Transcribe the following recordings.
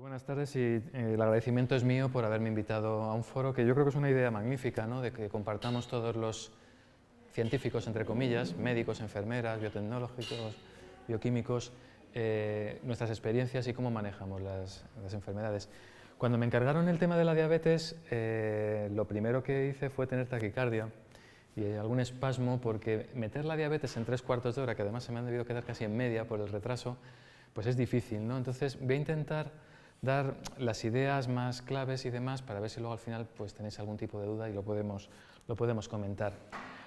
Buenas tardes y eh, el agradecimiento es mío por haberme invitado a un foro que yo creo que es una idea magnífica, ¿no? de que compartamos todos los científicos, entre comillas, médicos, enfermeras, biotecnológicos, bioquímicos, eh, nuestras experiencias y cómo manejamos las, enfermedades. Cuando me encargaron el tema de la diabetes, eh, lo primero que hice fue tener taquicardia y algún espasmo porque meter la diabetes en tres cuartos de hora, que además se me han debido quedar casi en media por el retraso, pues es difícil, ¿no? Entonces voy a intentar dar las ideas más claves y demás para ver si luego al final pues, tenéis algún tipo de duda y lo podemos, comentar.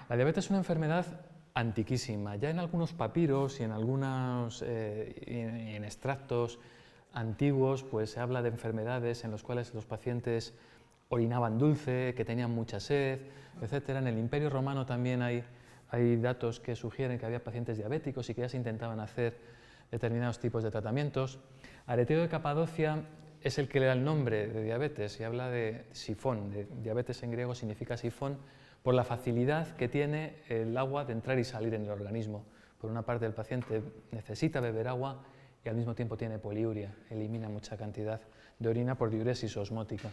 La diabetes es una enfermedad antiquísima. Ya en algunos papiros y en algunos eh, en extractos antiguos pues, se habla de enfermedades en las cuales los pacientes orinaban dulce, que tenían mucha sed, etc. En el Imperio Romano también hay, hay datos que sugieren que había pacientes diabéticos y que ya se intentaban hacer determinados tipos de tratamientos. Areteo de Capadocia es el que le da el nombre de diabetes y habla de sifón, diabetes en griego significa sifón, por la facilidad que tiene el agua de entrar y salir en el organismo. Por una parte, el paciente necesita beber agua y al mismo tiempo tiene poliuria, elimina mucha cantidad de orina por diuresis osmótica.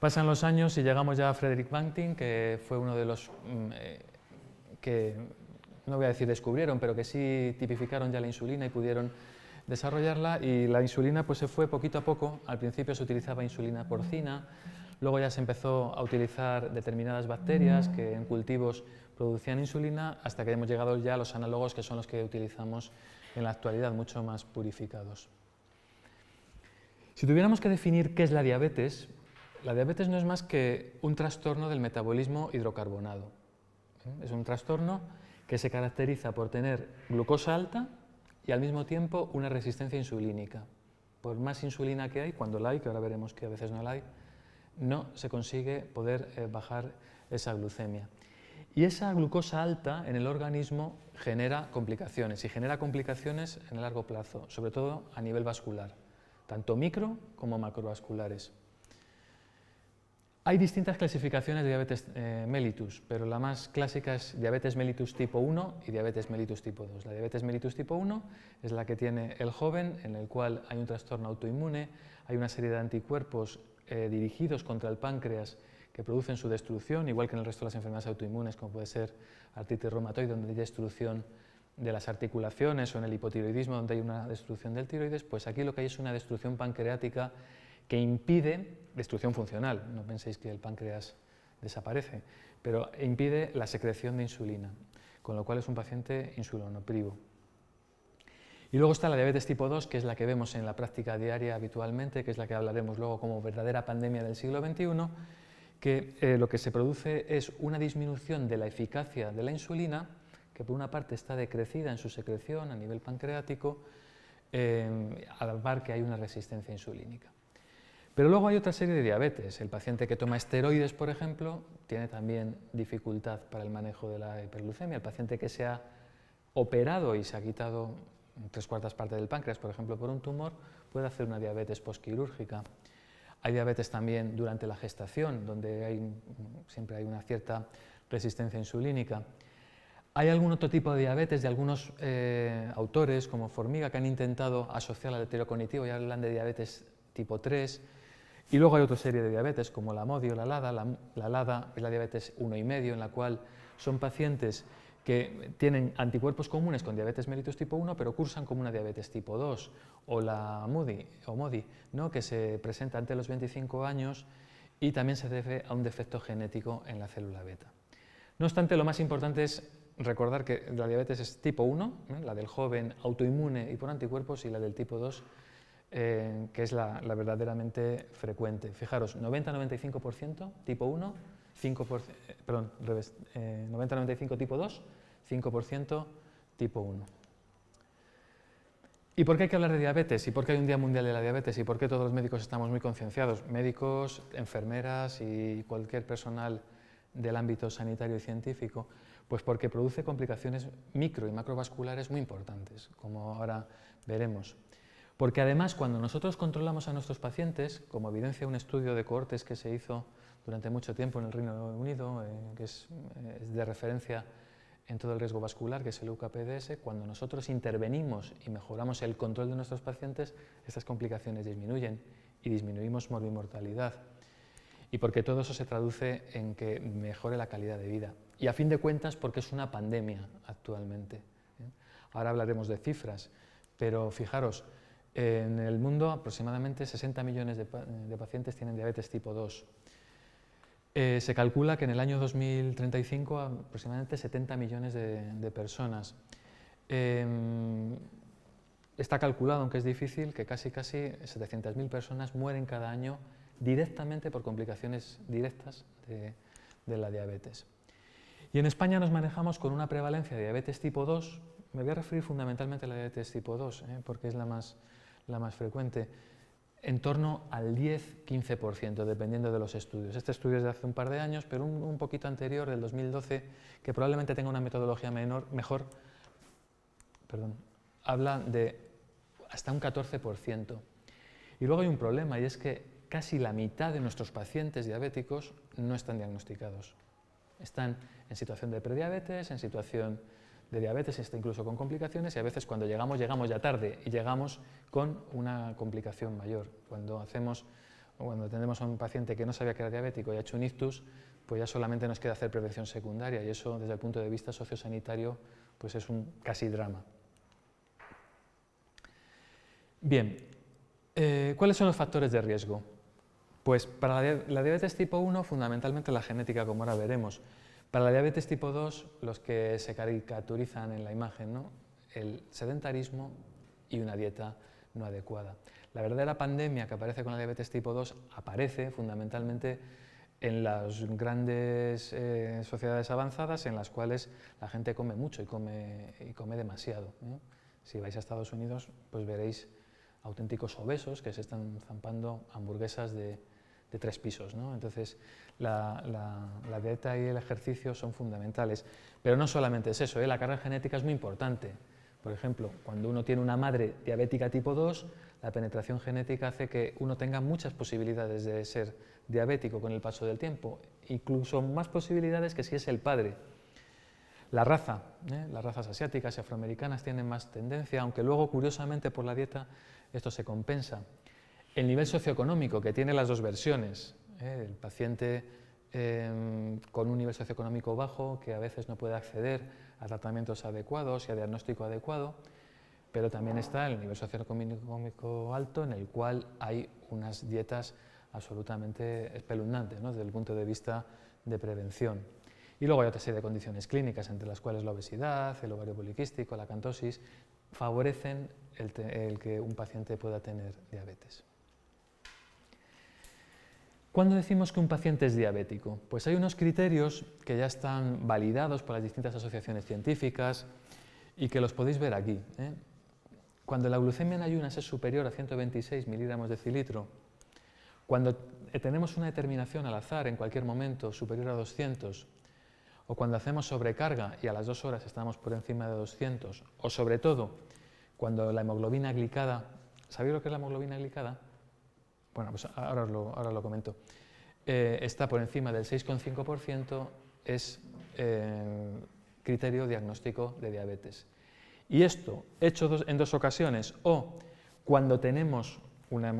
Pasan los años y llegamos ya a Frederick Banting, que fue uno de los mm, eh, que no voy a decir descubrieron, pero que sí tipificaron ya la insulina y pudieron desarrollarla y la insulina pues se fue poquito a poco, al principio se utilizaba insulina porcina, luego ya se empezó a utilizar determinadas bacterias que en cultivos producían insulina hasta que hemos llegado ya a los análogos que son los que utilizamos en la actualidad, mucho más purificados. Si tuviéramos que definir qué es la diabetes, la diabetes no es más que un trastorno del metabolismo hidrocarbonado. ¿eh? Es un trastorno que se caracteriza por tener glucosa alta y al mismo tiempo una resistencia insulínica. Por más insulina que hay, cuando la hay, que ahora veremos que a veces no la hay, no se consigue poder eh, bajar esa glucemia. Y esa glucosa alta en el organismo genera complicaciones y genera complicaciones en el largo plazo, sobre todo a nivel vascular, tanto micro como macrovasculares. Hay distintas clasificaciones de diabetes eh, mellitus, pero la más clásica es diabetes mellitus tipo 1 y diabetes mellitus tipo 2. La diabetes mellitus tipo 1 es la que tiene el joven, en el cual hay un trastorno autoinmune, hay una serie de anticuerpos eh, dirigidos contra el páncreas que producen su destrucción, igual que en el resto de las enfermedades autoinmunes, como puede ser artritis reumatoide, donde hay destrucción de las articulaciones, o en el hipotiroidismo, donde hay una destrucción del tiroides, pues aquí lo que hay es una destrucción pancreática que impide destrucción funcional. No penséis que el páncreas desaparece, pero impide la secreción de insulina, con lo cual es un paciente insulinoprivo. Y luego está la diabetes tipo 2, que es la que vemos en la práctica diaria habitualmente, que es la que hablaremos luego como verdadera pandemia del siglo XXI, que eh, lo que se produce es una disminución de la eficacia de la insulina, que por una parte está decrecida en su secreción a nivel pancreático, eh, al par que hay una resistencia insulínica. Pero luego hay otra serie de diabetes. El paciente que toma esteroides, por ejemplo, tiene también dificultad para el manejo de la hiperglucemia. El paciente que se ha operado y se ha quitado tres cuartas partes del páncreas, por ejemplo, por un tumor, puede hacer una diabetes posquirúrgica. Hay diabetes también durante la gestación, donde siempre hay una cierta resistencia insulínica. Hay algún otro tipo de diabetes de algunos eh, autores, como Formiga, que han intentado asociar al deterioro cognitivo y hablan de diabetes tipo 3 y luego hay otra serie de diabetes, como la MODI o la LADA. La, LADA es la diabetes 1,5, en la cual son pacientes que tienen anticuerpos comunes con diabetes mellitus tipo 1, pero cursan como una diabetes tipo 2, o la MODI, o MODI ¿no? que se presenta ante los 25 años y también se debe a un defecto genético en la célula beta. No obstante, lo más importante es recordar que la diabetes es tipo 1, ¿eh? la del joven autoinmune y por anticuerpos, y la del tipo 2 eh, que es la, verdaderamente frecuente. Fijaros, 90-95% tipo 1, 5%, eh, perdón, revés, 90-95 eh, tipo 2, 5% tipo 1. ¿Y por qué hay que hablar de diabetes? ¿Y por qué hay un Día Mundial de la Diabetes? ¿Y por qué todos los médicos estamos muy concienciados? Médicos, enfermeras y cualquier personal del ámbito sanitario y científico, pues porque produce complicaciones micro y macrovasculares muy importantes, como ahora veremos. Porque además, cuando nosotros controlamos a nuestros pacientes, como evidencia un estudio de cohortes que se hizo durante mucho tiempo en el Reino Unido, eh, que es, eh, es, de referencia en todo el riesgo vascular, que es el UKPDS, cuando nosotros intervenimos y mejoramos el control de nuestros pacientes, estas complicaciones disminuyen y disminuimos morbimortalidad. Y porque todo eso se traduce en que mejore la calidad de vida. Y a fin de cuentas, porque es una pandemia actualmente. ¿eh? Ahora hablaremos de cifras, pero fijaros, en el mundo aproximadamente 60 millones de, pacientes tienen diabetes tipo 2. Eh, se calcula que en el año 2035 aproximadamente 70 millones de, personas. Em, está calculado, aunque es difícil, que casi casi 700.000 personas mueren cada año directamente por complicaciones directas de, la diabetes. Y en España nos manejamos con una prevalencia de diabetes tipo 2, me voy a referir fundamentalmente a la diabetes tipo 2, eh, porque es la más, la más frecuente, en torno al 10-15%, dependiendo de los estudios. Este estudio es de hace un par de años, pero un, poquito anterior, del 2012, que probablemente tenga una metodología menor, mejor, perdón, habla de hasta un 14%. Y luego hay un problema, y es que casi la mitad de nuestros pacientes diabéticos no están diagnosticados. Están en situación de prediabetes, en situación de diabetes, está incluso con complicaciones, y a veces cuando llegamos, llegamos ya tarde y llegamos con una complicación mayor. Cuando hacemos cuando atendemos a un paciente que no sabía que era diabético y ha hecho un ictus, pues ya solamente nos queda hacer prevención secundaria y eso desde el punto de vista sociosanitario pues es un casi drama. Bien, eh, ¿cuáles son los factores de riesgo? Pues para la diabetes tipo 1 fundamentalmente la genética, como ahora veremos. Para la diabetes tipo 2, los que se caricaturizan en la imagen, el sedentarismo y una dieta no adecuada. La verdadera pandemia que aparece con la diabetes tipo 2 aparece fundamentalmente en las grandes eh, sociedades avanzadas en las cuales la gente come mucho y come, y come demasiado. Si vais a Estados Unidos, pues veréis auténticos obesos que se están zampando hamburguesas de de tres pisos. ¿no? Entonces, la, dieta y el ejercicio son fundamentales. Pero no solamente es eso, ¿eh? la carga genética es muy importante. Por ejemplo, cuando uno tiene una madre diabética tipo 2, la penetración genética hace que uno tenga muchas posibilidades de ser diabético con el paso del tiempo, incluso más posibilidades que si es el padre. La raza, ¿eh? las razas asiáticas y afroamericanas tienen más tendencia, aunque luego, curiosamente, por la dieta esto se compensa el nivel socioeconómico que tiene las dos versiones. ¿eh? El paciente em, con un nivel socioeconómico bajo que a veces no puede acceder a tratamientos adecuados y a diagnóstico adecuado, pero también está el nivel socioeconómico alto en el cual hay unas dietas absolutamente espeluznantes desde el punto de vista de prevención. Y luego hay otra serie de condiciones clínicas, entre las cuales la obesidad, el ovario poliquístico, la cantosis, favorecen el que un paciente pueda tener diabetes. ¿Cuándo decimos que un paciente es diabético? Pues hay unos criterios que ya están validados por las distintas asociaciones científicas y que los podéis ver aquí. ¿eh? Cuando la glucemia en ayunas es superior a 126 miligramos de cilitro, cuando tenemos una determinación al azar en cualquier momento superior a 200, o cuando hacemos sobrecarga y a las dos horas estamos por encima de 200, o sobre todo cuando la hemoglobina glicada, ¿sabéis lo que es la hemoglobina glicada? bueno, pues ahora lo, ahora lo comento, eh, está por encima del 6,5%, es eh, criterio diagnóstico de diabetes. Y esto, hecho en dos ocasiones, o cuando tenemos una,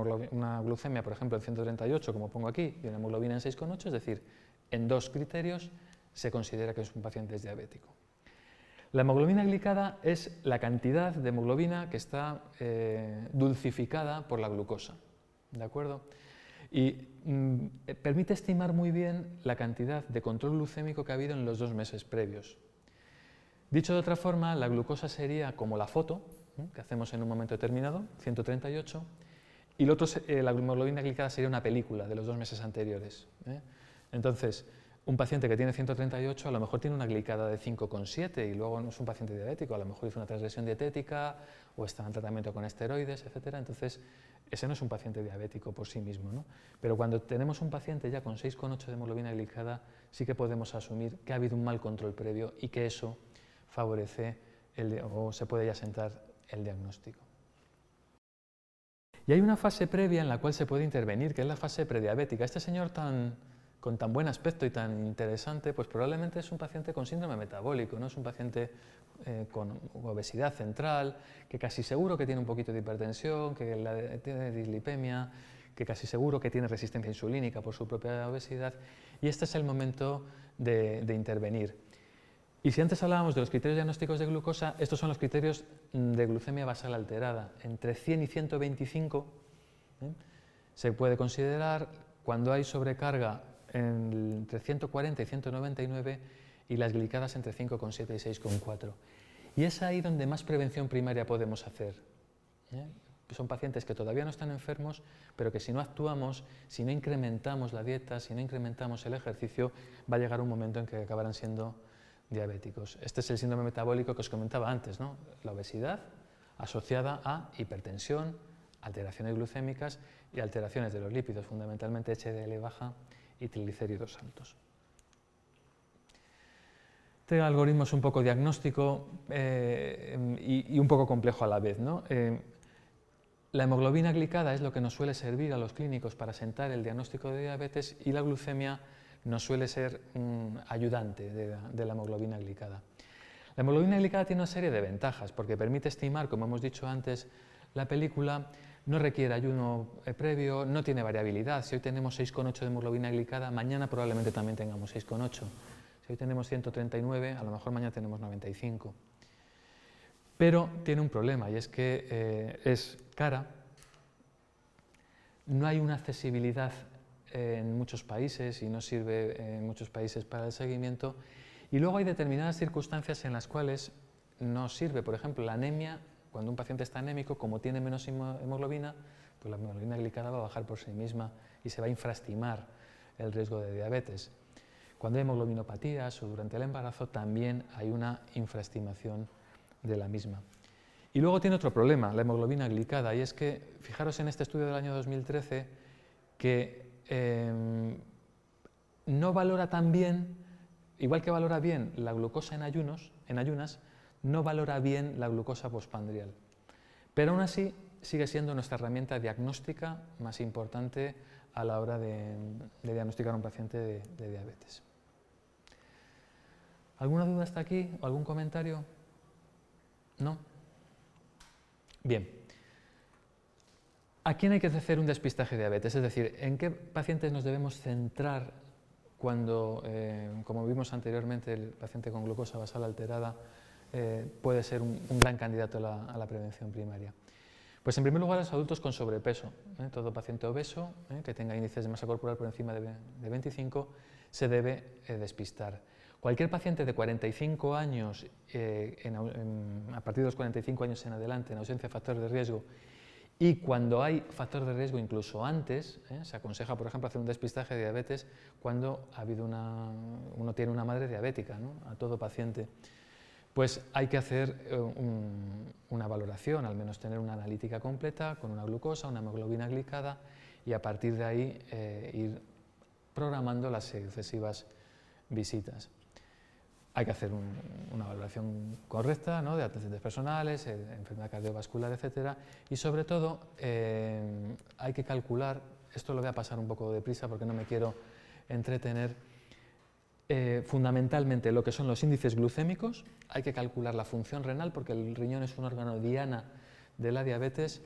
glucemia, por ejemplo, en 138, como pongo aquí, y una hemoglobina en 6,8, es decir, en dos criterios se considera que es un paciente es diabético. La hemoglobina glicada es la cantidad de hemoglobina que está eh, dulcificada por la glucosa. ¿De acuerdo? Y mm, eh, permite estimar muy bien la cantidad de control glucémico que ha habido en los dos meses previos. Dicho de otra forma, la glucosa sería como la foto que hacemos en un momento determinado, 138, y eh, la hemoglobina glicada sería una película de los dos meses anteriores. ¿eh? Entonces, un paciente que tiene 138 a lo mejor tiene una glicada de 5,7 y luego no es un paciente diabético, a lo mejor hizo una transgresión dietética o está en tratamiento con esteroides, etc. Entonces, ese no es un paciente diabético por sí mismo. ¿no? Pero cuando tenemos un paciente ya con 6,8 de hemoglobina glicada, sí que podemos asumir que ha habido un mal control previo y que eso favorece el, o se puede ya sentar el diagnóstico. Y hay una fase previa en la cual se puede intervenir, que es la fase prediabética. Este señor tan con tan buen aspecto y tan interesante, pues probablemente es un paciente con síndrome metabólico, ¿no? es un paciente eh, con obesidad central, que casi seguro que tiene un poquito de hipertensión, que tiene dislipemia, que casi seguro que tiene resistencia insulínica por su propia obesidad, y este es el momento de, intervenir. Y si antes hablábamos de los criterios diagnósticos de glucosa, estos son los criterios mm, de glucemia basal alterada. Entre 100 y 125 ¿eh? se puede considerar cuando hay sobrecarga entre 140 y 199 y las glicadas entre 5,7 y 6,4. Y es ahí donde más prevención primaria podemos hacer. ¿eh? Son pacientes que todavía no están enfermos, pero que si no actuamos, si no incrementamos la dieta, si no incrementamos el ejercicio, va a llegar un momento en que acabarán siendo diabéticos. Este es el síndrome metabólico que os comentaba antes, ¿no? la obesidad asociada a hipertensión, alteraciones glucémicas y alteraciones de los lípidos, fundamentalmente HDL baja y triglicéridos altos. Este algoritmo es un poco diagnóstico eh, y, un poco complejo a la vez. Eh, la hemoglobina glicada es lo que nos suele servir a los clínicos para sentar el diagnóstico de diabetes y la glucemia nos suele ser un mm, ayudante de la hemoglobina glicada. La hemoglobina glicada tiene una serie de ventajas porque permite estimar, como hemos dicho antes, la película no requiere ayuno eh, previo, no tiene variabilidad. Si hoy tenemos 6,8 de hemoglobina glicada, mañana probablemente también tengamos 6,8. Si hoy tenemos 139, a lo mejor mañana tenemos 95. Pero tiene un problema y es que eh, es cara, no hay una accesibilidad en muchos países y no sirve en muchos países para el seguimiento. Y luego hay determinadas circunstancias en las cuales no sirve. Por ejemplo, la anemia cuando un paciente está anémico, como tiene menos hemoglobina, pues la hemoglobina glicada va a bajar por sí misma y se va a infraestimar el riesgo de diabetes. Cuando hay hemoglobinopatías o durante el embarazo también hay una infraestimación de la misma. Y luego tiene otro problema, la hemoglobina glicada, y es que, fijaros en este estudio del año 2013, que em, no valora tan bien, igual que valora bien la glucosa en ayunos, en ayunas, no valora bien la glucosa pospandrial. Pero aún así sigue siendo nuestra herramienta diagnóstica más importante a la hora de, diagnosticar a un paciente de, diabetes. ¿Alguna duda hasta aquí? ¿O algún comentario? ¿No? Bien. ¿A quién hay que hacer un despistaje de diabetes? Es decir, ¿en qué pacientes nos debemos centrar cuando, eh, como vimos anteriormente, el paciente con glucosa basal alterada eh, puede ser un, gran candidato a la, prevención primaria. Pues en primer lugar los adultos con sobrepeso. ¿eh? Todo paciente obeso ¿eh? que tenga índices de masa corporal por encima de, 25 se debe despistar. Cualquier paciente de 45 años, a partir de los 45 años en adelante, en ausencia de factor de riesgo, y cuando hay factor de riesgo incluso antes, se aconseja, por ejemplo, hacer un despistaje de diabetes cuando ha habido uno tiene una madre diabética, a todo paciente pues hay que hacer eh, una valoración, al menos tener una analítica completa con una glucosa, una hemoglobina glicada y a partir de ahí eh, ir programando las sucesivas visitas. Hay que hacer una valoración correcta ¿no? de antecedentes personales, eh, enfermedad cardiovascular, etc. Y sobre todo hay que calcular, esto lo voy a pasar un poco deprisa porque no me quiero entretener, eh, fundamentalmente lo que son los índices glucémicos, hay que calcular la función renal porque el riñón es un órgano diana de la diabetes,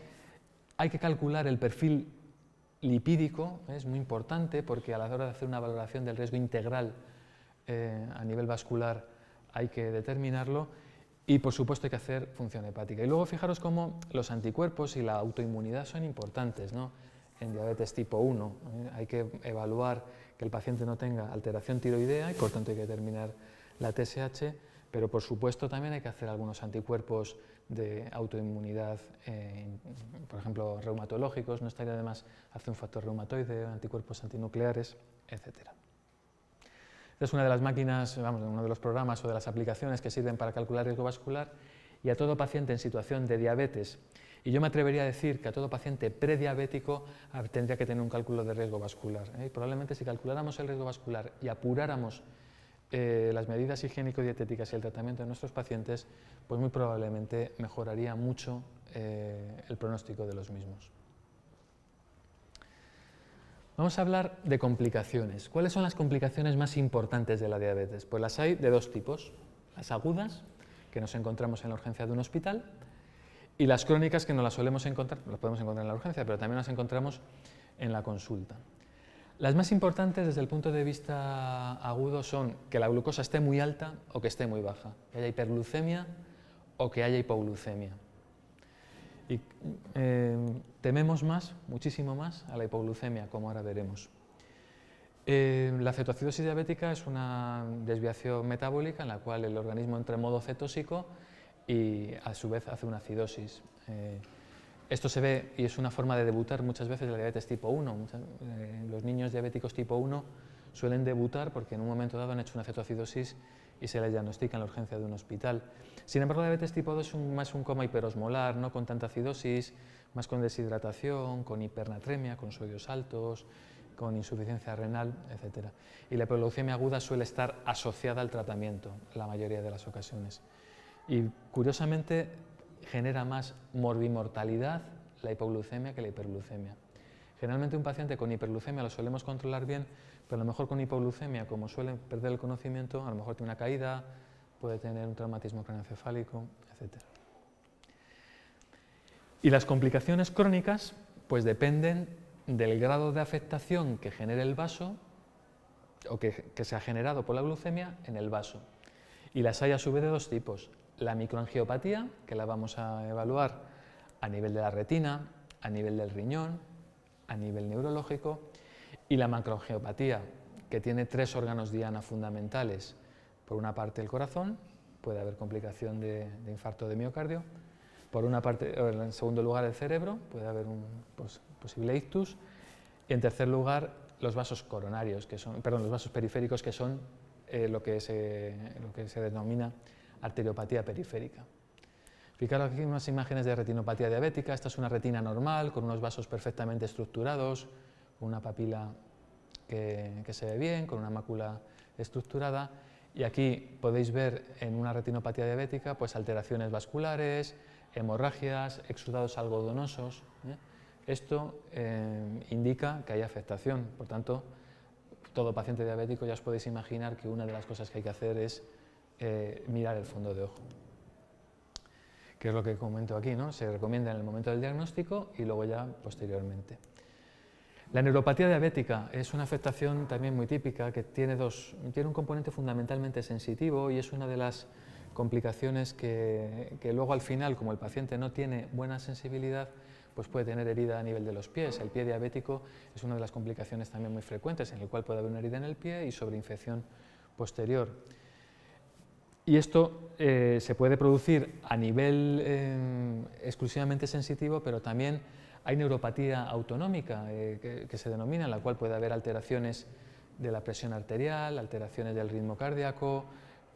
hay que calcular el perfil lipídico, es muy importante porque a la hora de hacer una valoración del riesgo integral eh, a nivel vascular hay que determinarlo y por supuesto hay que hacer función hepática. Y luego fijaros cómo los anticuerpos y la autoinmunidad son importantes ¿no? en diabetes tipo 1, ¿eh? hay que evaluar que el paciente no tenga alteración tiroidea y por tanto hay que determinar la TSH, pero por supuesto también hay que hacer algunos anticuerpos de autoinmunidad, eh, por ejemplo reumatológicos, no estaría además hacer un factor reumatoide, anticuerpos antinucleares, etc. es una de las máquinas, vamos, uno de los programas o de las aplicaciones que sirven para calcular riesgo vascular y a todo paciente en situación de diabetes y yo me atrevería a decir que a todo paciente prediabético ah, tendría que tener un cálculo de riesgo vascular. ¿eh? Probablemente si calculáramos el riesgo vascular y apuráramos eh, las medidas higiénico-dietéticas y el tratamiento de nuestros pacientes, pues muy probablemente mejoraría mucho eh, el pronóstico de los mismos. Vamos a hablar de complicaciones. ¿Cuáles son las complicaciones más importantes de la diabetes? Pues las hay de dos tipos. Las agudas, que nos encontramos en la urgencia de un hospital, y las crónicas que no las solemos encontrar, las podemos encontrar en la urgencia, pero también las encontramos en la consulta. Las más importantes desde el punto de vista agudo son que la glucosa esté muy alta o que esté muy baja, que haya hiperglucemia o que haya hipoglucemia. Y em, tememos más, muchísimo más, a la hipoglucemia, como ahora veremos. Em, la cetoacidosis diabética es una desviación metabólica en la cual el organismo entra en modo cetósico y a su vez hace una acidosis. Eh, esto se ve y es una forma de debutar muchas veces la diabetes tipo 1. Eh, los niños diabéticos tipo 1 suelen debutar porque en un momento dado han hecho una cetoacidosis y se les diagnostica en la urgencia de un hospital. Sin embargo, la diabetes tipo 2 es más un coma hiperosmolar, no con tanta acidosis, más con deshidratación, con hipernatremia, con sodios altos, con insuficiencia renal, etc. Y la hiperleucemia aguda suele estar asociada al tratamiento la mayoría de las ocasiones. Y curiosamente genera más morbimortalidad la hipoglucemia que la hiperglucemia. Generalmente un paciente con hiperglucemia lo solemos controlar bien, pero a lo mejor con hipoglucemia, como suele perder el conocimiento, a lo mejor tiene una caída, puede tener un traumatismo craneoencefálico, etc. Y las complicaciones crónicas pues dependen del grado de afectación que genere el vaso o que, que se ha generado por la glucemia en el vaso. Y las hay a su vez de dos tipos, la microangiopatía, que la vamos a evaluar a nivel de la retina, a nivel del riñón, a nivel neurológico, y la macroangiopatía, que tiene tres órganos diana fundamentales. Por una parte el corazón, puede haber complicación de, infarto de miocardio. Por una parte, en segundo lugar el cerebro, puede haber un pues, posible ictus. Y en tercer lugar los vasos coronarios, que son, perdón, los vasos periféricos, que son eh, lo, que lo que se denomina arteriopatía periférica. Fijaros aquí unas imágenes de retinopatía diabética. Esta es una retina normal, con unos vasos perfectamente estructurados, una papila que, se ve bien, con una mácula estructurada. Y aquí podéis ver en una retinopatía diabética pues, alteraciones vasculares, hemorragias, exudados algodonosos. ¿eh? Esto eh, indica que hay afectación. Por tanto, todo paciente diabético ya os podéis imaginar que una de las cosas que hay que hacer es eh, mirar el fondo de ojo. Que es lo que comento aquí, Se recomienda en el momento del diagnóstico y luego ya posteriormente. La neuropatía diabética es una afectación también muy típica que tiene, un componente fundamentalmente sensitivo y es una de las complicaciones que, luego al final, como el paciente no tiene buena sensibilidad, pues puede tener herida a nivel de los pies. El pie diabético es una de las complicaciones también muy frecuentes en el cual puede haber una herida en el pie y sobreinfección posterior. Y esto eh, se puede producir a nivel eh, exclusivamente sensitivo, pero también hay neuropatía autonómica eh, que, se denomina, en la cual puede haber alteraciones de la presión arterial, alteraciones del ritmo cardíaco,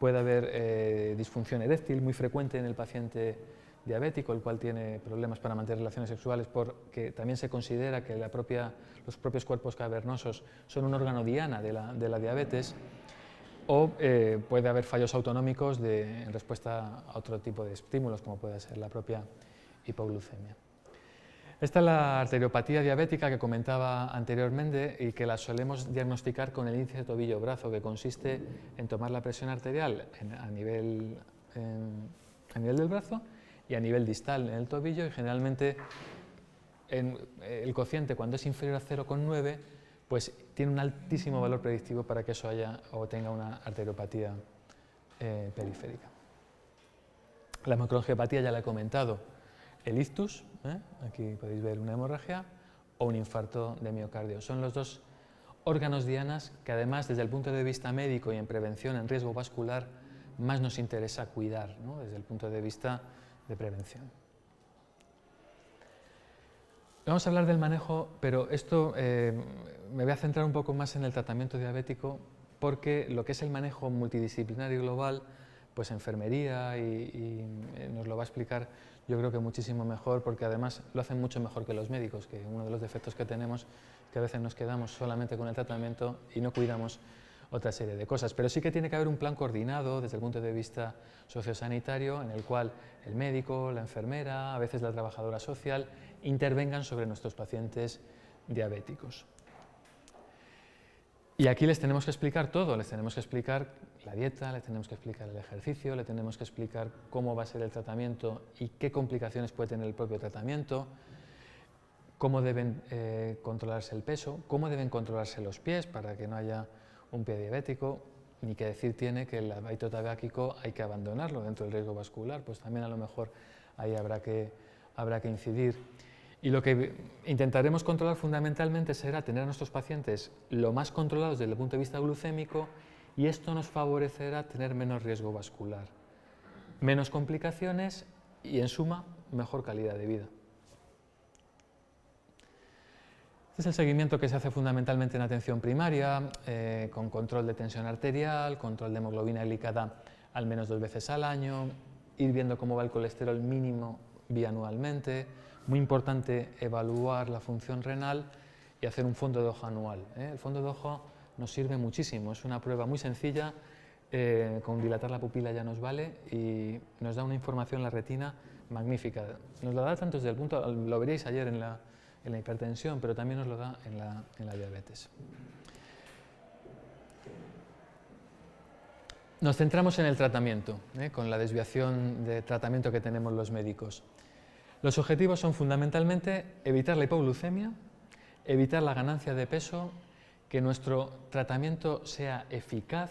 puede haber disfunción eréctil muy frecuente en el paciente diabético, el cual tiene problemas para mantener relaciones sexuales, porque también se considera que los propios cuerpos cavernosos son un órgano diana de la diabetes o eh, puede haber fallos autonómicos de, en respuesta a otro tipo de estímulos, como puede ser la propia hipoglucemia. Esta es la arteriopatía diabética que comentaba anteriormente y que la solemos diagnosticar con el índice tobillo-brazo, que consiste en tomar la presión arterial a, nivel, a nivel del brazo y a nivel distal en el tobillo y generalmente en el cociente cuando es inferior a 0,9 pues tiene un altísimo valor predictivo para que eso haya o tenga una arteriopatía eh, periférica. La macroangiopatía ya la he comentado, el ictus, ¿eh? aquí podéis ver una hemorragia, o un infarto de miocardio. Son los dos órganos dianas que además desde el punto de vista médico y en prevención en riesgo vascular más nos interesa cuidar desde el punto de vista de prevención. Vamos a hablar del manejo, pero esto eh, me voy a centrar un poco más en el tratamiento diabético porque lo que es el manejo multidisciplinario global, pues enfermería y, eh, nos lo va a explicar yo creo que muchísimo mejor porque además lo hacen mucho mejor que los médicos, que uno de los defectos que tenemos que a veces nos quedamos solamente con el tratamiento y no cuidamos otra serie de cosas. Pero sí que tiene que haber un plan coordinado desde el punto de vista sociosanitario en el cual el médico, la enfermera, a veces la trabajadora social intervengan sobre nuestros pacientes diabéticos. Y aquí les tenemos que explicar todo, les tenemos que explicar la dieta, les tenemos que explicar el ejercicio, les tenemos que explicar cómo va a ser el tratamiento y qué complicaciones puede tener el propio tratamiento, cómo deben eh, controlarse el peso, cómo deben controlarse los pies para que no haya un pie diabético, ni que decir tiene que el hábito tabáquico hay que abandonarlo dentro del riesgo vascular, pues también a lo mejor ahí habrá que, habrá que incidir. Y lo que intentaremos controlar fundamentalmente será tener a nuestros pacientes lo más controlados desde el punto de vista glucémico y esto nos favorecerá tener menos riesgo vascular, menos complicaciones y en suma mejor calidad de vida. Este es el seguimiento que se hace fundamentalmente en atención primaria, eh, con control de tensión arterial, control de hemoglobina glicada al menos dos veces al año, ir viendo cómo va el colesterol mínimo bianualmente, muy importante evaluar la función renal y hacer un fondo de ojo anual. ¿eh? El fondo de ojo nos sirve muchísimo, es una prueba muy sencilla, eh, con dilatar la pupila ya nos vale y nos da una información en la retina magnífica. Nos la da tanto desde el punto, lo veréis ayer en la, en la hipertensión, pero también nos lo da en la, en la diabetes. Nos centramos en el tratamiento, ¿eh? con la desviación de tratamiento que tenemos los médicos. Los objetivos son fundamentalmente evitar la hipoglucemia, evitar la ganancia de peso, que nuestro tratamiento sea eficaz,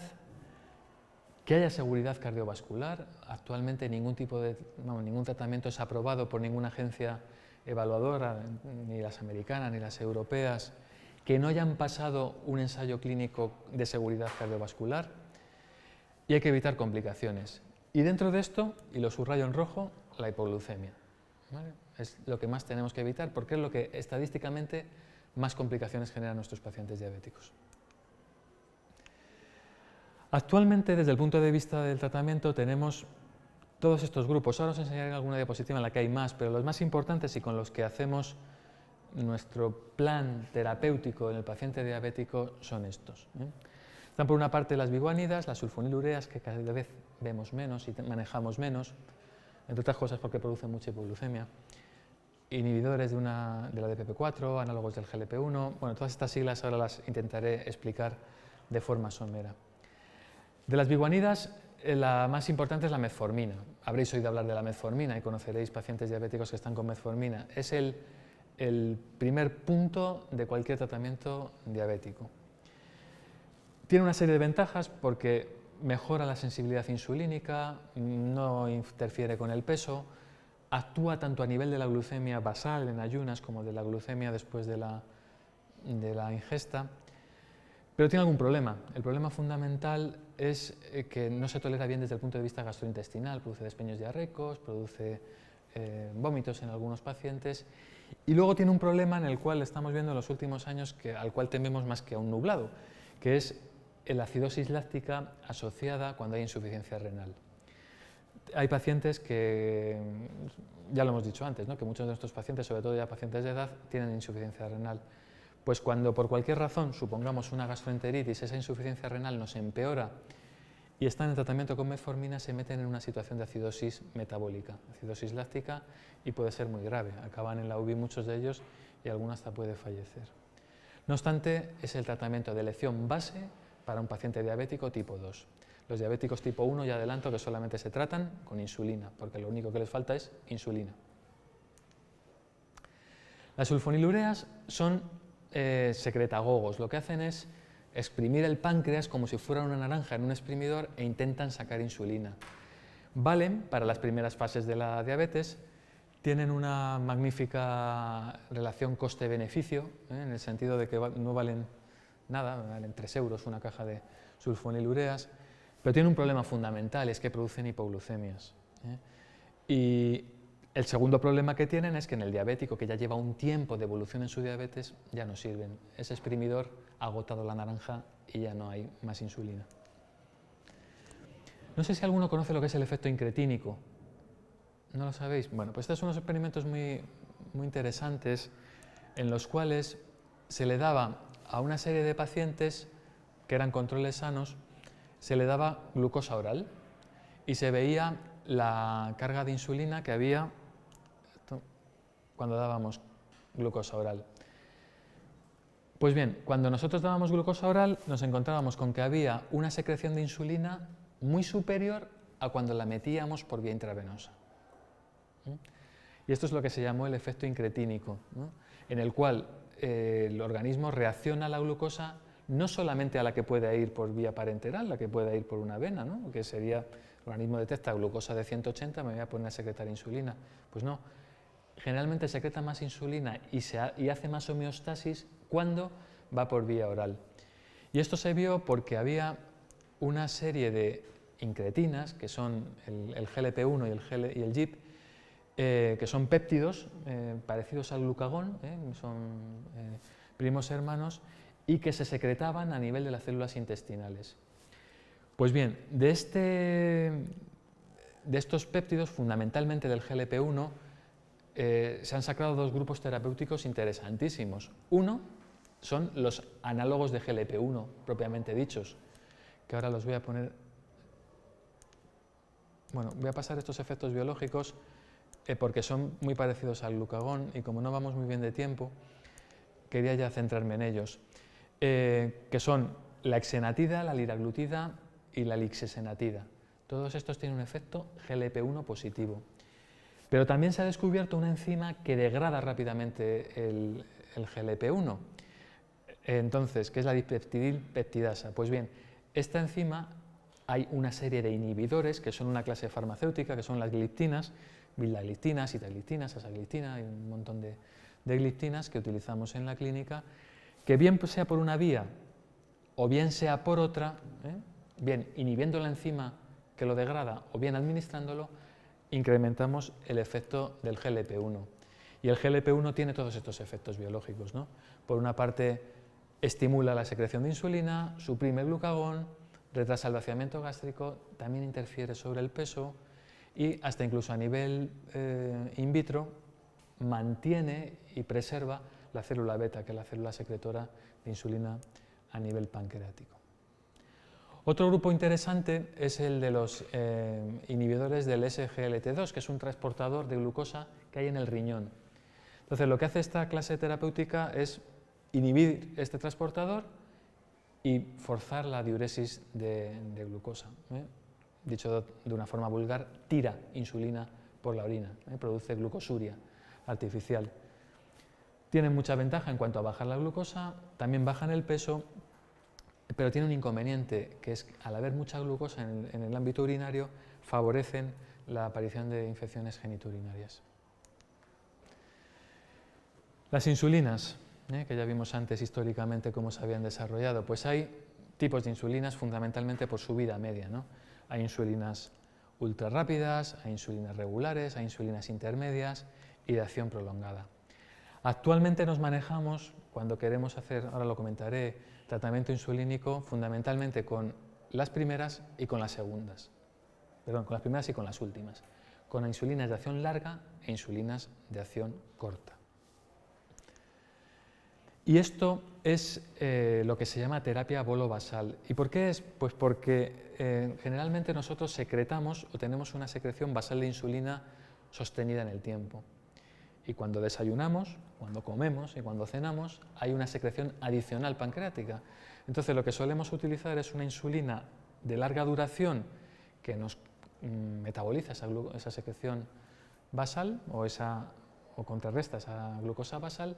que haya seguridad cardiovascular. Actualmente ningún, tipo de, ningún tratamiento es aprobado por ninguna agencia evaluadora, ni las americanas ni las europeas, que no hayan pasado un ensayo clínico de seguridad cardiovascular. Y hay que evitar complicaciones. Y dentro de esto, y lo subrayo en rojo, la hipoglucemia. Es lo que más tenemos que evitar porque es lo que estadísticamente más complicaciones generan nuestros pacientes diabéticos. Actualmente, desde el punto de vista del tratamiento, tenemos todos estos grupos. Ahora os enseñaré alguna diapositiva en la que hay más, pero los más importantes y con los que hacemos nuestro plan terapéutico en el paciente diabético son estos. ¿eh? Están por una parte las biguanidas, las sulfonilureas, que cada vez vemos menos y manejamos menos, entre otras cosas porque producen mucha hipoglucemia. Inhibidores de, una, de la DPP4, análogos del GLP1, bueno, todas estas siglas ahora las intentaré explicar de forma somera. De las biguanidas, eh, la más importante es la metformina. Habréis oído hablar de la metformina y conoceréis pacientes diabéticos que están con metformina. Es el, el primer punto de cualquier tratamiento diabético. Tiene una serie de ventajas porque mejora la sensibilidad insulínica, no interfiere con el peso, actúa tanto a nivel de la glucemia basal en ayunas como de la glucemia después de la, ingesta. Pero tiene algún problema. El problema fundamental es eh, que no se tolera bien desde el punto de vista gastrointestinal, produce despeños diarreicos, produce eh, vómitos en algunos pacientes y luego tiene un problema en el cual estamos viendo en los últimos años que, al cual tememos más que a un nublado, que es la acidosis láctica asociada cuando hay insuficiencia renal. Hay pacientes que, mm, ya lo hemos dicho antes, que muchos de nuestros pacientes, sobre todo ya pacientes de edad, tienen insuficiencia renal. Pues cuando por cualquier razón, supongamos una gastroenteritis, esa insuficiencia renal nos empeora y están en tratamiento con metformina, se meten en una situación de acidosis metabólica, acidosis láctica, y puede ser muy grave. Acaban en la UV muchos de ellos y alguno hasta puede fallecer. No obstante, es el tratamiento de elección base para un paciente diabético tipo 2. Los diabéticos tipo 1 ya adelanto que solamente se tratan con insulina, porque lo único que les falta es insulina. Las sulfonilureas son eh, secretagogos, lo que hacen es exprimir el páncreas como si fuera una naranja en un exprimidor e intentan sacar insulina. Valen para las primeras fases de la diabetes, tienen una magnífica relación coste-beneficio, ¿eh? en el sentido de que no valen nada, en 3 euros una caja de sulfonilureas, pero tiene un problema fundamental, es que producen hipoglucemias. ¿eh? Y el segundo problema que tienen es que en el diabético, que ya lleva un tiempo de evolución en su diabetes, ya no sirven. Ese exprimidor ha agotado la naranja y ya no hay más insulina. No sé si alguno conoce lo que es el efecto incretínico. ¿No lo sabéis? Bueno, pues estos son unos experimentos muy, muy interesantes en los cuales se le daba a una serie de pacientes que eran controles sanos, se le daba glucosa oral y se veía la carga de insulina que había cuando dábamos glucosa oral. Pues bien, cuando nosotros dábamos glucosa oral nos encontrábamos con que había una secreción de insulina muy superior a cuando la metíamos por vía intravenosa. ¿Mm? Y esto es lo que se llamó el efecto incretínico, en el cual eh, el organismo reacciona a la glucosa no solamente a la que puede ir por vía parenteral, la que puede ir por una vena, ¿no? que sería, el organismo detecta glucosa de 180, me voy a poner a secretar insulina. Pues no, generalmente secreta más insulina y, hace más homeostasis cuando va por vía oral. Y esto se vio porque había una serie de incretinas, que son el, GLP-1 y el, y el GIP, eh, que son péptidos eh, parecidos al glucagón, eh, son primos hermanos, y que se secretaban a nivel de las células intestinales. Pues bien, de, este, estos péptidos, fundamentalmente del GLP-1, se han sacado dos grupos terapéuticos interesantísimos. Uno son los análogos de GLP-1, propiamente dichos, que ahora los voy a poner... Bueno, voy a pasar estos efectos biológicos eh, porque son muy parecidos al glucagón y como no vamos muy bien de tiempo, quería ya centrarme en ellos, eh, que son la exenatida, la liraglutida y la lixesenatida. Todos estos tienen un efecto GLP-1 positivo. Pero también se ha descubierto una enzima que degrada rápidamente el, GLP-1, entonces, ¿qué es la peptidasa... Pues bien, esta enzima hay una serie de inhibidores que son una clase farmacéutica, que son las gliptinas, bildaglistinas, itaglistinas, asaglistinas, hay un montón de, de que utilizamos en la clínica, que bien sea por una vía o bien sea por otra, ¿eh? bien inhibiendo la enzima que lo degrada o bien administrándolo, incrementamos el efecto del GLP-1. Y el GLP-1 tiene todos estos efectos biológicos. ¿no? Por una parte, estimula la secreción de insulina, suprime el glucagón, retrasa el vaciamiento gástrico, también interfiere sobre el peso, y hasta incluso a nivel eh, in vitro mantiene y preserva la célula beta, que es la célula secretora de insulina a nivel pancreático. Otro grupo interesante es el de los eh, inhibidores del SGLT2, que es un transportador de glucosa que hay en el riñón. Entonces, lo que hace esta clase terapéutica es inhibir este transportador y forzar la diuresis de, glucosa. ¿eh? dicho de una forma vulgar, tira insulina por la orina, ¿eh? produce glucosuria artificial. Tienen mucha ventaja en cuanto a bajar la glucosa, también bajan el peso, pero tienen un inconveniente, que es al haber mucha glucosa en el, ámbito urinario, favorecen la aparición de infecciones geniturinarias. Las insulinas, ¿eh? que ya vimos antes históricamente cómo se habían desarrollado, pues hay tipos de insulinas fundamentalmente por su vida media. ¿no? Hay insulinas ultrarrápidas, hay insulinas regulares, hay insulinas intermedias y de acción prolongada. Actualmente nos manejamos, cuando queremos hacer, ahora lo comentaré, tratamiento insulínico fundamentalmente con las primeras y con las segundas. Perdón, con las primeras y con las últimas. Con insulinas de acción larga e insulinas de acción corta. Y esto es eh, lo que se llama terapia bolo basal. ¿Y por qué es? Pues porque eh, generalmente nosotros secretamos o tenemos una secreción basal de insulina sostenida en el tiempo. Y cuando desayunamos, cuando comemos y cuando cenamos, hay una secreción adicional pancreática. Entonces lo que solemos utilizar es una insulina de larga duración que nos mm, metaboliza esa, secreción basal o, o contrarresta esa glucosa basal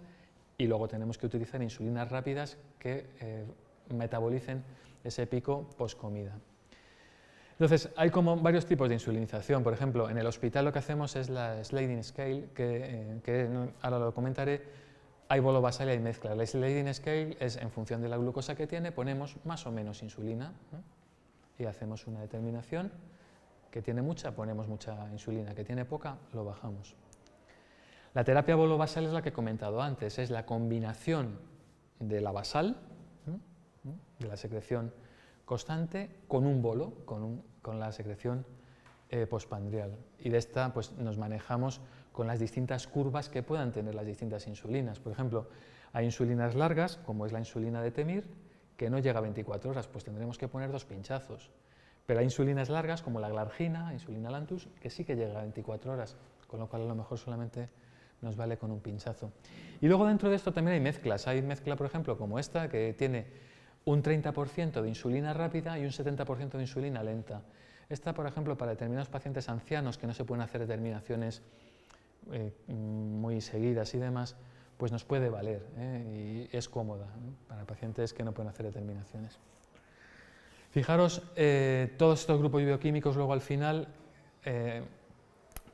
y luego tenemos que utilizar insulinas rápidas que eh, metabolicen ese pico poscomida. Entonces, hay como varios tipos de insulinización. Por ejemplo, en el hospital lo que hacemos es la sliding scale, que, eh, ahora lo comentaré, hay bolo basal y hay mezcla. La sliding scale es en función de la glucosa que tiene, ponemos más o menos insulina y hacemos una determinación. Que tiene mucha, ponemos mucha insulina. Que tiene poca, lo bajamos. La terapia bolo basal es la que he comentado antes, es la combinación de la basal, de la secreción constante con un bolo, con, la secreción eh, pospandrial Y de esta pues, nos manejamos con las distintas curvas que puedan tener las distintas insulinas. Por ejemplo, hay insulinas largas, como es la insulina de Temir, que no llega a 24 horas, pues tendremos que poner dos pinchazos. Pero hay insulinas largas, como la glargina, insulina lantus, que sí que llega a 24 horas, con lo cual a lo mejor solamente nos vale con un pinchazo. Y luego dentro de esto también hay mezclas. Hay mezcla, por ejemplo, como esta, que tiene un 30% de insulina rápida y un 70% de insulina lenta. Esta, por ejemplo, para determinados pacientes ancianos que no se pueden hacer determinaciones eh, muy seguidas y demás, pues nos puede valer eh, y es cómoda para pacientes que no pueden hacer determinaciones. Fijaros, eh, todos estos grupos bioquímicos luego al final,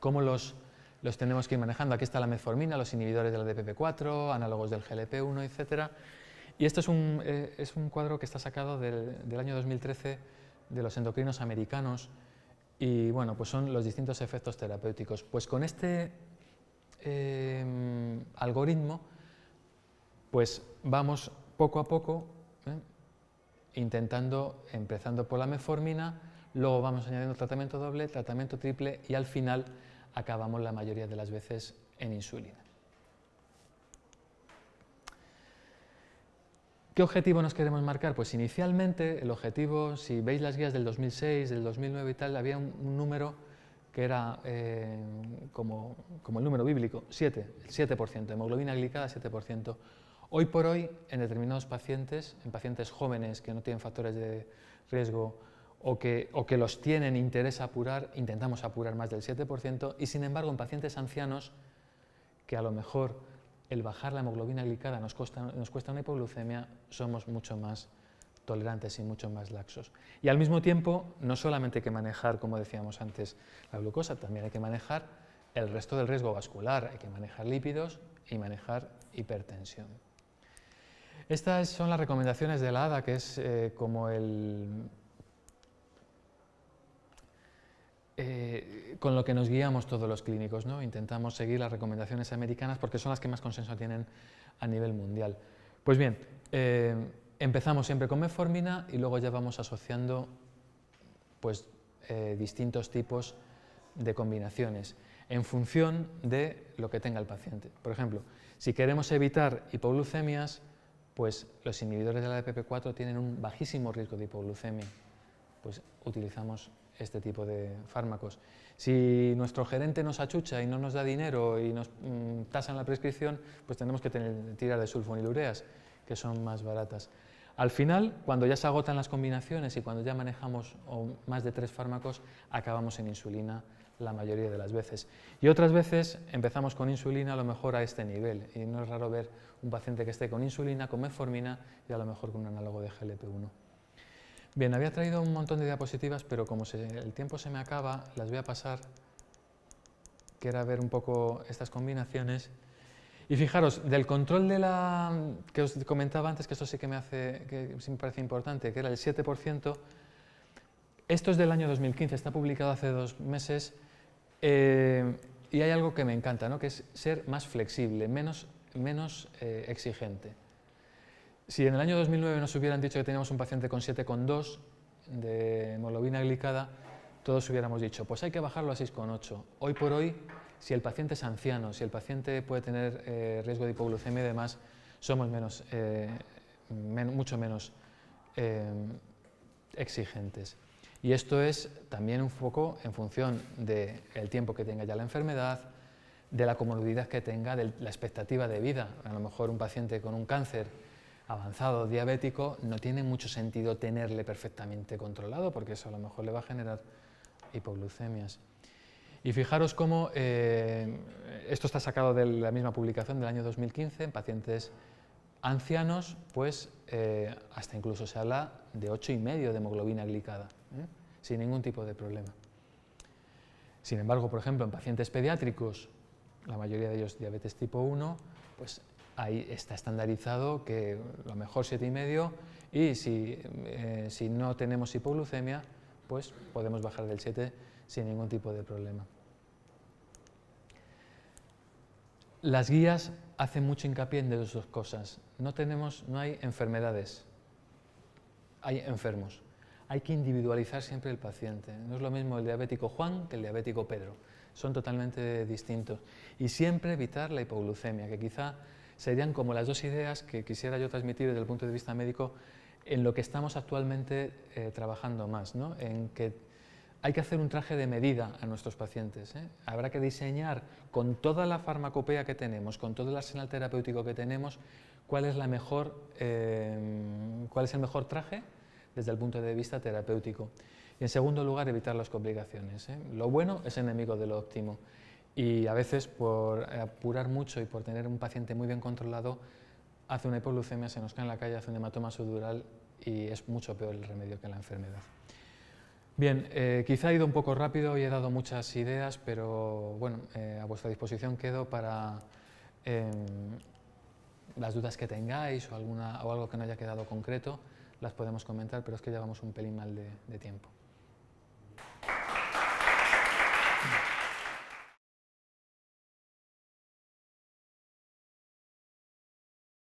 cómo los, tenemos que ir manejando. Aquí está la metformina, los inhibidores de la DPP4, análogos del GLP1, etc., y este es un, eh, es un cuadro que está sacado del, año 2013 de los endocrinos americanos y bueno, pues son los distintos efectos terapéuticos. Pues con este em, algoritmo, pues vamos poco a poco ¿eh? intentando, empezando por la meformina, luego vamos añadiendo tratamiento doble, tratamiento triple y al final acabamos la mayoría de las veces en insulina. ¿Qué objetivo nos queremos marcar? Pues inicialmente el objetivo, si veis las guías del 2006, del 2009 y tal, había un, número que era eh, como, el número bíblico, 7, 7%, hemoglobina glicada 7%. Hoy por hoy, en determinados pacientes, en pacientes jóvenes que no tienen factores de riesgo o que, o que los tienen interés a apurar, intentamos apurar más del 7%, y sin embargo en pacientes ancianos que a lo mejor el bajar la hemoglobina glicada nos, cuesta una hipoglucemia, somos mucho más tolerantes y mucho más laxos. Y al mismo tiempo, no solamente hay que manejar, como decíamos antes, la glucosa, también hay que manejar el resto del riesgo vascular, hay que manejar lípidos y manejar hipertensión. Estas son las recomendaciones de la ADA, que es eh, como el Eh, con lo que nos guiamos todos los clínicos. ¿no? Intentamos seguir las recomendaciones americanas porque son las que más consenso tienen a nivel mundial. Pues bien, eh, empezamos siempre con meformina y luego ya vamos asociando pues, eh, distintos tipos de combinaciones en función de lo que tenga el paciente. Por ejemplo, si queremos evitar hipoglucemias, pues los inhibidores de la DPP4 tienen un bajísimo riesgo de hipoglucemia. Pues utilizamos este tipo de fármacos. Si nuestro gerente nos achucha y no nos da dinero y nos tasa mm, tasan la prescripción, pues tenemos que tener, tirar de sulfonilureas, que son más baratas. Al final, cuando ya se agotan las combinaciones y cuando ya manejamos más de tres fármacos, acabamos en insulina la mayoría de las veces. Y otras veces empezamos con insulina a lo mejor a este nivel, y no es raro ver un paciente que esté con insulina, con meformina y a lo mejor con un análogo de GLP-1. Bien, había traído un montón de diapositivas, pero como el tiempo se me acaba, las voy a pasar, Quiero ver un poco estas combinaciones. Y fijaros, del control de la que os comentaba antes, que esto sí que me, hace, que parece importante, que era el 7%, esto es del año 2015, está publicado hace dos meses, eh, y hay algo que me encanta, que es ser más flexible, menos, eh, exigente. Si en el año 2009 nos hubieran dicho que teníamos un paciente con 7,2 de hemoglobina glicada, todos hubiéramos dicho, pues hay que bajarlo a 6,8. Hoy por hoy, si el paciente es anciano, si el paciente puede tener eh, riesgo de hipoglucemia y demás, somos menos, eh, mucho menos eh, exigentes. Y esto es también un foco en función del tiempo que tenga ya la enfermedad, de la comodidad que tenga, de la expectativa de vida. A lo mejor un paciente con un cáncer avanzado diabético no tiene mucho sentido tenerle perfectamente controlado porque eso a lo mejor le va a generar hipoglucemias. Y fijaros cómo eh, esto está sacado de la misma publicación del año 2015 en pacientes ancianos, pues eh, hasta incluso se habla de 8,5 de hemoglobina glicada, ¿eh? sin ningún tipo de problema. Sin embargo, por ejemplo, en pacientes pediátricos, la mayoría de ellos diabetes tipo 1, pues ahí está estandarizado que lo mejor 7,5 y si, eh, si no tenemos hipoglucemia, pues podemos bajar del 7 sin ningún tipo de problema. Las guías hacen mucho hincapié en dos cosas. No, tenemos, no hay enfermedades, hay enfermos. Hay que individualizar siempre el paciente. No es lo mismo el diabético Juan que el diabético Pedro. Son totalmente distintos. Y siempre evitar la hipoglucemia, que quizá serían como las dos ideas que quisiera yo transmitir desde el punto de vista médico en lo que estamos actualmente eh, trabajando más, ¿no? en que hay que hacer un traje de medida a nuestros pacientes. ¿eh? Habrá que diseñar con toda la farmacopea que tenemos, con todo el arsenal terapéutico que tenemos, cuál es, em, el mejor traje desde el punto de vista terapéutico. Y en segundo lugar, evitar las complicaciones. ¿eh? Lo bueno es enemigo de lo óptimo y a veces por eh, apurar mucho y por tener un paciente muy bien controlado, hace una hipoglucemia, se nos cae en la calle, hace un hematoma sudural y es mucho peor el remedio que la enfermedad. Bien, eh, quizá ha ido un poco rápido y he dado muchas ideas, pero bueno, eh, a vuestra disposición quedo para em, las dudas que tengáis o, alguna, o algo que no haya quedado concreto, las podemos comentar, pero es que llevamos un pelín mal de tiempo.